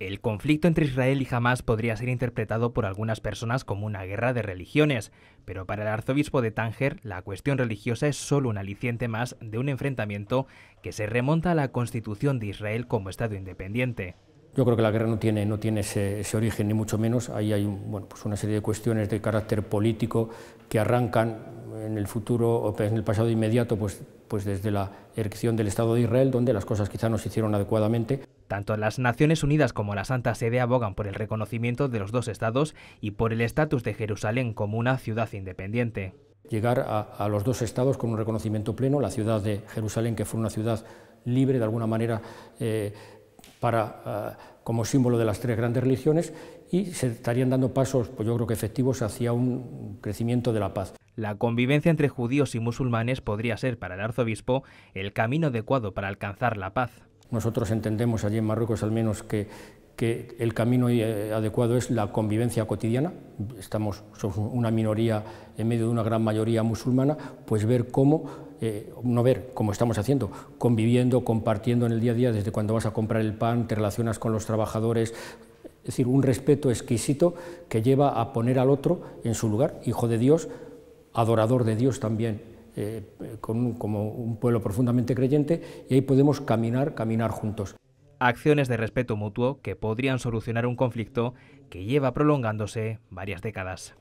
El conflicto entre Israel y Hamas podría ser interpretado por algunas personas como una guerra de religiones, pero para el arzobispo de Tánger la cuestión religiosa es solo un aliciente más de un enfrentamiento que se remonta a la constitución de Israel como Estado independiente. Yo creo que la guerra no tiene, no tiene ese, origen, ni mucho menos. Ahí hay bueno, pues una serie de cuestiones de carácter político que arrancan en el futuro, en el pasado inmediato, pues, pues, desde la erección del Estado de Israel, donde las cosas quizá no se hicieron adecuadamente. Tanto las Naciones Unidas como la Santa Sede abogan por el reconocimiento de los dos estados y por el estatus de Jerusalén como una ciudad independiente. Llegar a, los dos estados con un reconocimiento pleno, la ciudad de Jerusalén, que fue una ciudad libre de alguna manera eh, ah, como símbolo de las tres grandes religiones, y se estarían dando pasos, pues yo creo que efectivos, hacia un crecimiento de la paz. La convivencia entre judíos y musulmanes podría ser para el arzobispo el camino adecuado para alcanzar la paz. Nosotros entendemos allí en Marruecos al menos que, el camino eh, adecuado es la convivencia cotidiana. Estamos somos una minoría en medio de una gran mayoría musulmana, pues ver cómo eh, no ver cómo estamos haciendo, conviviendo, compartiendo en el día a día, desde cuando vas a comprar el pan, te relacionas con los trabajadores, es decir, un respeto exquisito que lleva a poner al otro en su lugar, hijo de Dios, adorador de Dios también, eh, como un pueblo profundamente creyente, y ahí podemos caminar, caminar juntos. Acciones de respeto mutuo que podrían solucionar un conflicto que lleva prolongándose varias décadas.